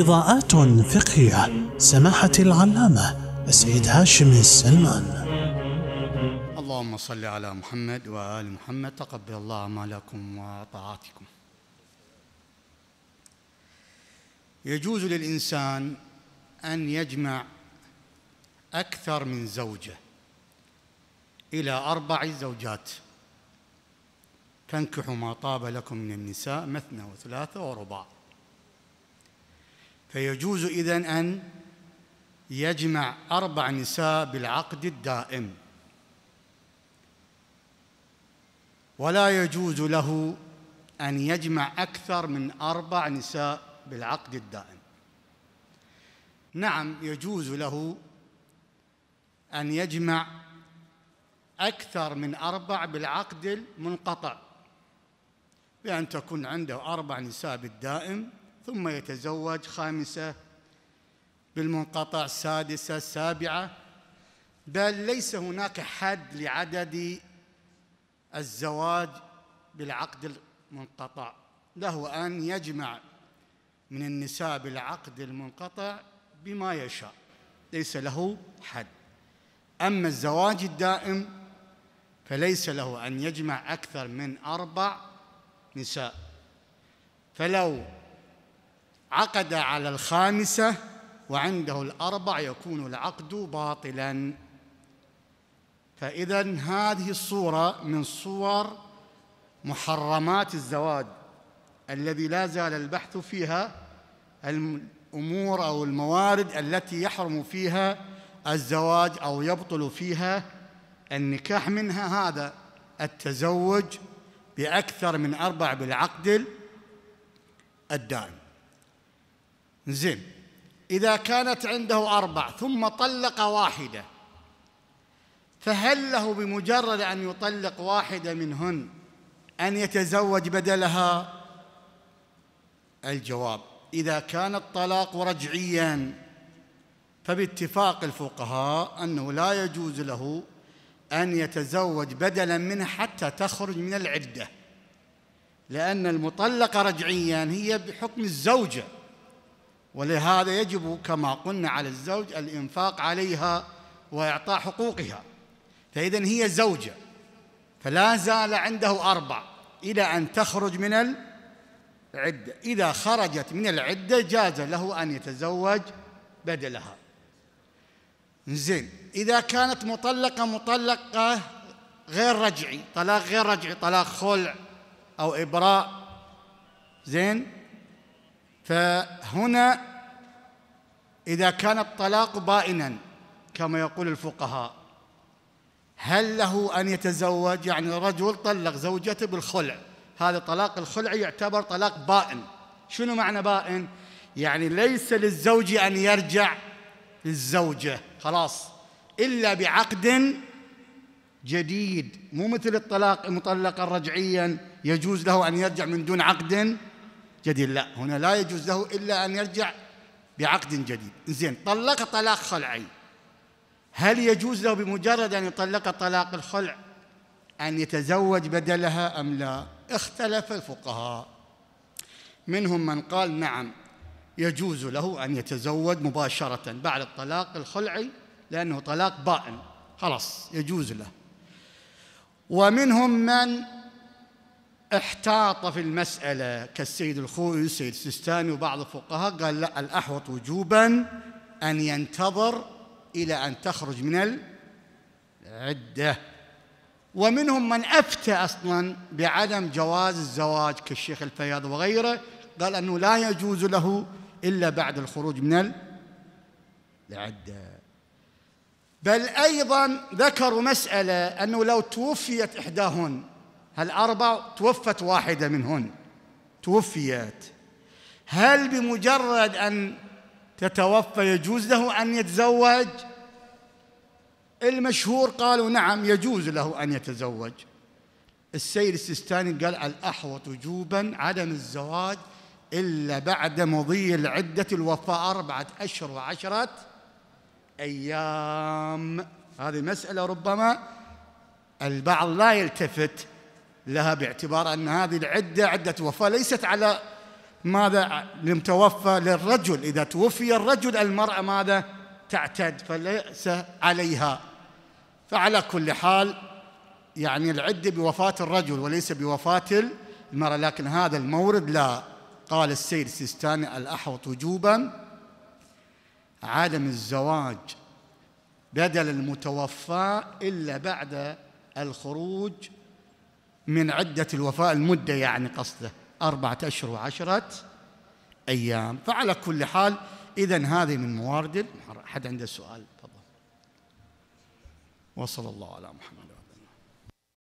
إضاءات فقهية سماحة العلامة السيد هاشم السلمان اللهم صل على محمد وآل محمد تقبل الله أعمالكم وطاعاتكم يجوز للإنسان أن يجمع أكثر من زوجة إلى أربع زوجات فانكحوا ما طاب لكم من النساء مثنى وثلاثة ورباع فيجوز إذن أن يجمع أربع نساء بالعقد الدائم ولا يجوز له أن يجمع أكثر من أربع نساء بالعقد الدائم نعم يجوز له أن يجمع أكثر من أربع بالعقد المنقطع بأن تكون عنده أربع نساء بالدائم ثم يتزوج خامسة بالمنقطع سادسة سابعة بل ليس هناك حد لعدد الزواج بالعقد المنقطع له أن يجمع من النساء بالعقد المنقطع بما يشاء ليس له حد أما الزواج الدائم فليس له أن يجمع أكثر من أربع نساء فلو عقد على الخامسة وعنده الأربع يكون العقد باطلا فإذا هذه الصورة من صور محرمات الزواج الذي لا زال البحث فيها الأمور أو الموارد التي يحرم فيها الزواج أو يبطل فيها النكاح منها هذا التزوج بأكثر من أربع بالعقد الدائم زين إذا كانت عنده أربع ثم طلق واحدة فهل له بمجرد أن يطلق واحدة منهن أن يتزوج بدلها الجواب إذا كان الطلاق رجعيا فباتفاق الفقهاء أنه لا يجوز له أن يتزوج بدلا منها حتى تخرج من العدة لأن المطلقة رجعيا هي بحكم الزوجة ولهذا يجب كما قلنا على الزوج الإنفاق عليها وإعطاء حقوقها فإذا هي زوجة فلا زال عنده أربع إلى أن تخرج من العدة إذا خرجت من العدة جاز له أن يتزوج بدلها زين إذا كانت مطلقة مطلقة غير رجعي طلاق غير رجعي طلاق خلع أو إبراء زين فهنا إذا كان الطلاق بائنا كما يقول الفقهاء هل له أن يتزوج يعني رجل طلق زوجته بالخلع هذا طلاق الخلع يعتبر طلاق بائن شنو معنى بائن يعني ليس للزوج أن يرجع للزوجة خلاص إلا بعقد جديد مو مثل الطلاق المطلقة رجعيا يجوز له أن يرجع من دون عقد جديد لا هنا لا يجوز له إلا أن يرجع بعقد جديد زين طلق طلاق خلعي هل يجوز له بمجرد أن يطلق طلاق الخلع أن يتزوج بدلها أم لا اختلف الفقهاء منهم من قال نعم يجوز له أن يتزوج مباشرة بعد الطلاق الخلعي لأنه طلاق بائن خلاص يجوز له ومنهم من احتاط في المسألة كالسيد الخوئي والسيد السيستاني وبعض الفقهاء قال لا الأحوط وجوبا أن ينتظر إلى أن تخرج من العدة ومنهم من أفتى أصلا بعدم جواز الزواج كالشيخ الفياض وغيره قال أنه لا يجوز له إلا بعد الخروج من العدة بل أيضا ذكروا مسألة أنه لو توفيت إحداهن هالأربع توفت واحدة منهن توفيت هل بمجرد أن تتوفى يجوز له أن يتزوج المشهور قالوا نعم يجوز له أن يتزوج السيد السيستاني قال الأحوط وجوبا عدم الزواج إلا بعد مضي العدة الوفاة أربعة أشهر وعشرة أيام هذه مسألة ربما البعض لا يلتفت لها باعتبار أن هذه العدة عدة وفاة ليست على ماذا المتوفى للرجل إذا توفي الرجل المرأة ماذا تعتد فليس عليها فعلى كل حال يعني العدة بوفاة الرجل وليس بوفاة المرأة لكن هذا المورد لا قال السيد السيستاني الأحوط وجوبا عدم الزواج بدل المتوفى إلا بعد الخروج من عدة الوفاء المدة يعني قصده أربعة أشهر وعشرة أيام فعلى كل حال إذا هذه من موارد المحرم حد عنده سؤال تفضل وصلى الله على محمد